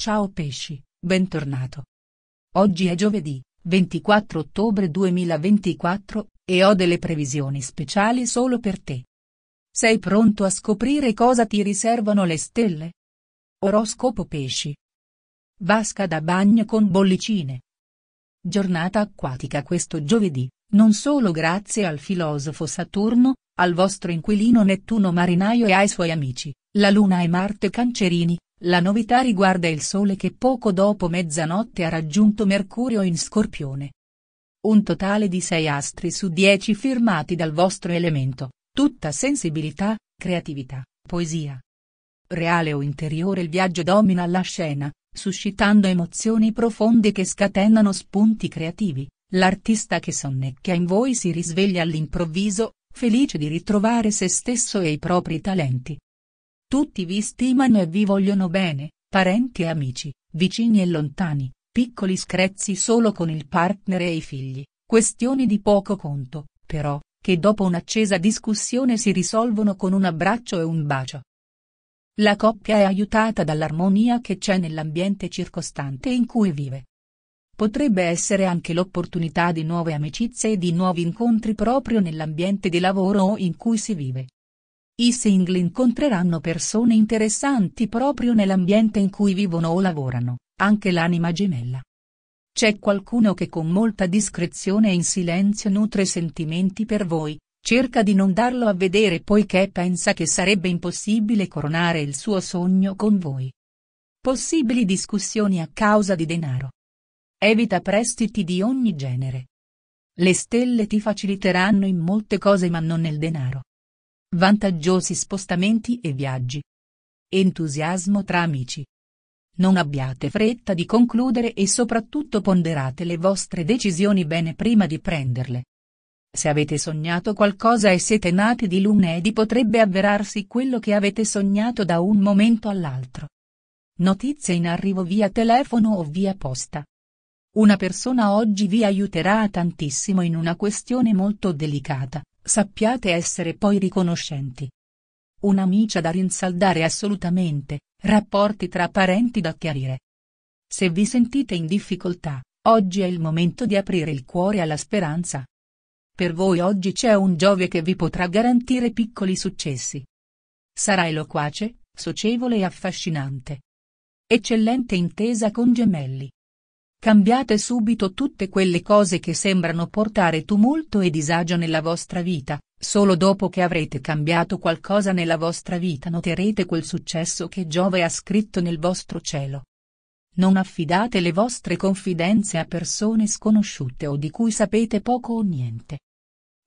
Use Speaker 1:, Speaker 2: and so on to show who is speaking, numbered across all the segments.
Speaker 1: Ciao pesci, bentornato. Oggi è giovedì, 24 ottobre 2024, e ho delle previsioni speciali solo per te. Sei pronto a scoprire cosa ti riservano le stelle? Oroscopo pesci. Vasca da bagno con bollicine. Giornata acquatica questo giovedì, non solo grazie al filosofo Saturno, al vostro inquilino Nettuno marinaio e ai suoi amici, la Luna e Marte cancerini, la novità riguarda il Sole che poco dopo mezzanotte ha raggiunto Mercurio in Scorpione. Un totale di 6 astri su 10 firmati dal vostro elemento, tutta sensibilità, creatività, poesia. Reale o interiore il viaggio domina la scena, suscitando emozioni profonde che scatenano spunti creativi, l'artista che sonnecchia in voi si risveglia all'improvviso, felice di ritrovare se stesso e i propri talenti. Tutti vi stimano e vi vogliono bene, parenti e amici, vicini e lontani, piccoli screzzi solo con il partner e i figli, questioni di poco conto, però, che dopo un'accesa discussione si risolvono con un abbraccio e un bacio. La coppia è aiutata dall'armonia che c'è nell'ambiente circostante in cui vive. Potrebbe essere anche l'opportunità di nuove amicizie e di nuovi incontri proprio nell'ambiente di lavoro o in cui si vive. I single incontreranno persone interessanti proprio nell'ambiente in cui vivono o lavorano, anche l'anima gemella. C'è qualcuno che con molta discrezione e in silenzio nutre sentimenti per voi, cerca di non darlo a vedere poiché pensa che sarebbe impossibile coronare il suo sogno con voi. Possibili discussioni a causa di denaro. Evita prestiti di ogni genere. Le stelle ti faciliteranno in molte cose ma non nel denaro. Vantaggiosi spostamenti e viaggi. Entusiasmo tra amici. Non abbiate fretta di concludere e soprattutto ponderate le vostre decisioni bene prima di prenderle. Se avete sognato qualcosa e siete nati di lunedì potrebbe avverarsi quello che avete sognato da un momento all'altro. Notizie in arrivo via telefono o via posta. Una persona oggi vi aiuterà tantissimo in una questione molto delicata. Sappiate essere poi riconoscenti. Un'amicia da rinsaldare assolutamente, rapporti tra parenti da chiarire. Se vi sentite in difficoltà, oggi è il momento di aprire il cuore alla speranza. Per voi oggi c'è un Giove che vi potrà garantire piccoli successi. Sarà eloquace, socievole e affascinante. Eccellente intesa con gemelli. Cambiate subito tutte quelle cose che sembrano portare tumulto e disagio nella vostra vita, solo dopo che avrete cambiato qualcosa nella vostra vita noterete quel successo che Giove ha scritto nel vostro cielo. Non affidate le vostre confidenze a persone sconosciute o di cui sapete poco o niente.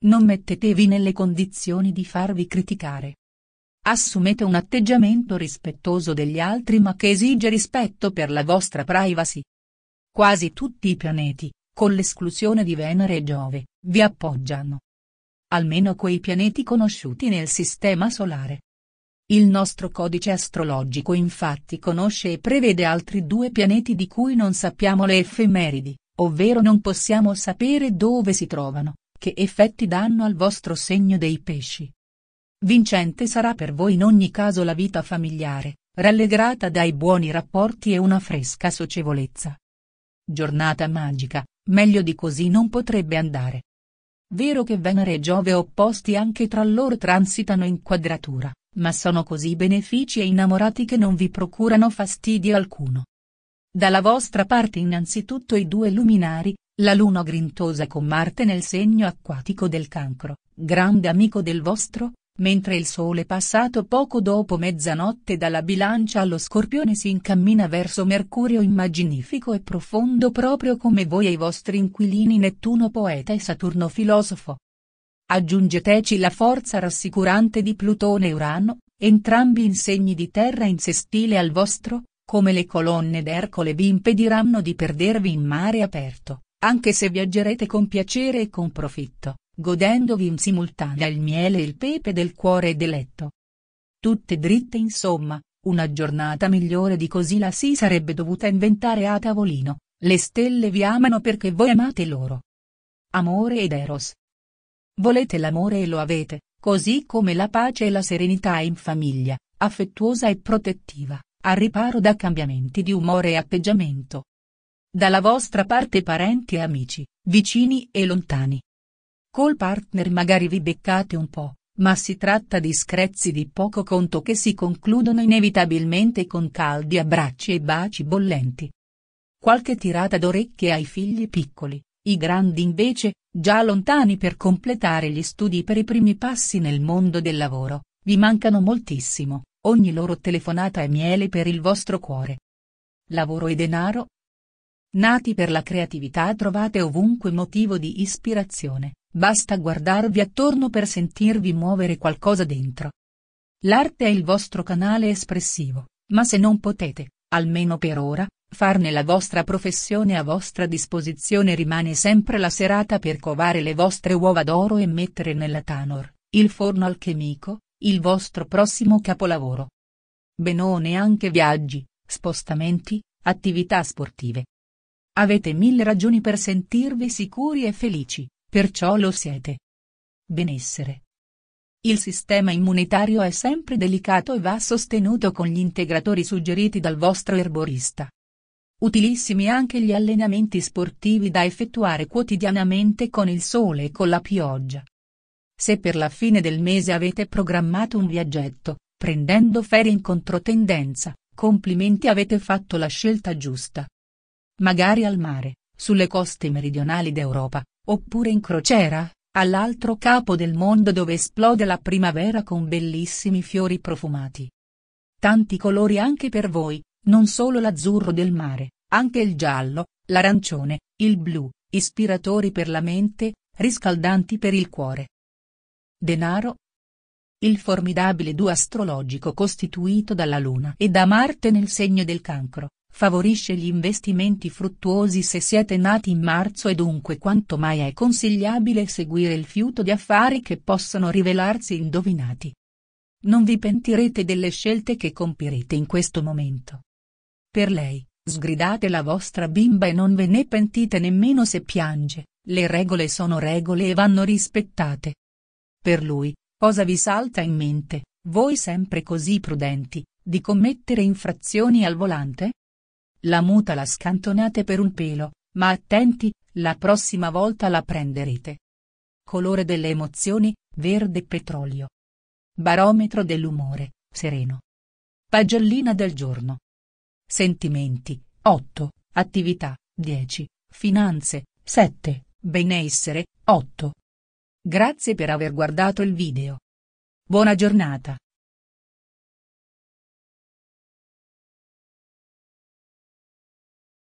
Speaker 1: Non mettetevi nelle condizioni di farvi criticare. Assumete un atteggiamento rispettoso degli altri ma che esige rispetto per la vostra privacy. Quasi tutti i pianeti, con l'esclusione di Venere e Giove, vi appoggiano. Almeno quei pianeti conosciuti nel Sistema Solare. Il nostro codice astrologico infatti conosce e prevede altri due pianeti di cui non sappiamo le effemeridi, ovvero non possiamo sapere dove si trovano, che effetti danno al vostro segno dei pesci. Vincente sarà per voi in ogni caso la vita familiare, rallegrata dai buoni rapporti e una fresca socievolezza. Giornata magica, meglio di così non potrebbe andare. Vero che Venere e Giove opposti anche tra loro transitano in quadratura, ma sono così benefici e innamorati che non vi procurano fastidio alcuno. Dalla vostra parte innanzitutto i due luminari, la luna grintosa con Marte nel segno acquatico del cancro, grande amico del vostro, Mentre il sole passato poco dopo mezzanotte dalla bilancia allo scorpione si incammina verso Mercurio immaginifico e profondo proprio come voi e i vostri inquilini Nettuno poeta e Saturno filosofo. Aggiungeteci la forza rassicurante di Plutone e Urano, entrambi in segni di terra in sé stile al vostro, come le colonne d'Ercole vi impediranno di perdervi in mare aperto, anche se viaggerete con piacere e con profitto godendovi in simultanea il miele e il pepe del cuore e del letto. Tutte dritte insomma, una giornata migliore di così la si sarebbe dovuta inventare a tavolino, le stelle vi amano perché voi amate loro. Amore ed Eros. Volete l'amore e lo avete, così come la pace e la serenità in famiglia, affettuosa e protettiva, a riparo da cambiamenti di umore e atteggiamento. Dalla vostra parte parenti e amici, vicini e lontani, Col partner magari vi beccate un po', ma si tratta di screzzi di poco conto che si concludono inevitabilmente con caldi abbracci e baci bollenti. Qualche tirata d'orecchie ai figli piccoli, i grandi invece, già lontani per completare gli studi per i primi passi nel mondo del lavoro, vi mancano moltissimo, ogni loro telefonata è miele per il vostro cuore. Lavoro e denaro? Nati per la creatività trovate ovunque motivo di ispirazione Basta guardarvi attorno per sentirvi muovere qualcosa dentro. L'arte è il vostro canale espressivo, ma se non potete, almeno per ora, farne la vostra professione a vostra disposizione rimane sempre la serata per covare le vostre uova d'oro e mettere nella Tanor, il forno alchemico, il vostro prossimo capolavoro. Benone anche viaggi, spostamenti, attività sportive. Avete mille ragioni per sentirvi sicuri e felici. Perciò lo siete. Benessere. Il sistema immunitario è sempre delicato e va sostenuto con gli integratori suggeriti dal vostro erborista. Utilissimi anche gli allenamenti sportivi da effettuare quotidianamente con il sole e con la pioggia. Se per la fine del mese avete programmato un viaggetto, prendendo ferie in controtendenza, complimenti avete fatto la scelta giusta. Magari al mare, sulle coste meridionali d'Europa, Oppure in crociera, all'altro capo del mondo dove esplode la primavera con bellissimi fiori profumati. Tanti colori anche per voi, non solo l'azzurro del mare, anche il giallo, l'arancione, il blu, ispiratori per la mente, riscaldanti per il cuore. Denaro. Il formidabile duo astrologico costituito dalla Luna e da Marte nel segno del cancro, Favorisce gli investimenti fruttuosi se siete nati in marzo e dunque quanto mai è consigliabile seguire il fiuto di affari che possono rivelarsi indovinati. Non vi pentirete delle scelte che compirete in questo momento. Per lei, sgridate la vostra bimba e non ve ne pentite nemmeno se piange, le regole sono regole e vanno rispettate. Per lui, cosa vi salta in mente, voi sempre così prudenti, di commettere infrazioni al volante? La muta la scantonate per un pelo, ma attenti, la prossima volta la prenderete. Colore delle emozioni, verde petrolio. Barometro dell'umore, sereno. Pagellina del giorno. Sentimenti, 8, attività, 10, finanze, 7, benessere, 8. Grazie per aver guardato il video. Buona giornata.